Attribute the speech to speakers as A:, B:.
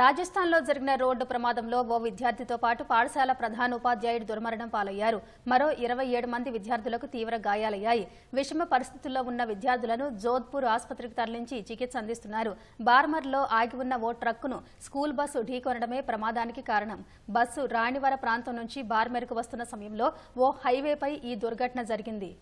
A: రాజస్థాన్లో జరిగిన రోడ్డు ప్రమాదంలో ఓ విద్యార్థితో పాటు పాఠశాల ప్రధాన ఉపాధ్యాయుడు దుర్మరణం పాలయ్యారు మరో ఇరవై మంది విద్యార్థులకు తీవ్ర గాయాలయ్యాయి విషమ పరిస్థితుల్లో ఉన్న విద్యార్థులను జోధ్పూర్ ఆసుపత్రికి తరలించి చికిత్స అందిస్తున్నారు బార్మర్లో ఆగి ఉన్న ఓ ట్రక్కును స్కూల్ బస్సు ఢీకొనడమే ప్రమాదానికి కారణం బస్సు రాణివర ప్రాంతం నుంచి బార్మర్కు వస్తున్న సమయంలో ఓ హైవేపై ఈ దుర్ఘటన జరిగింది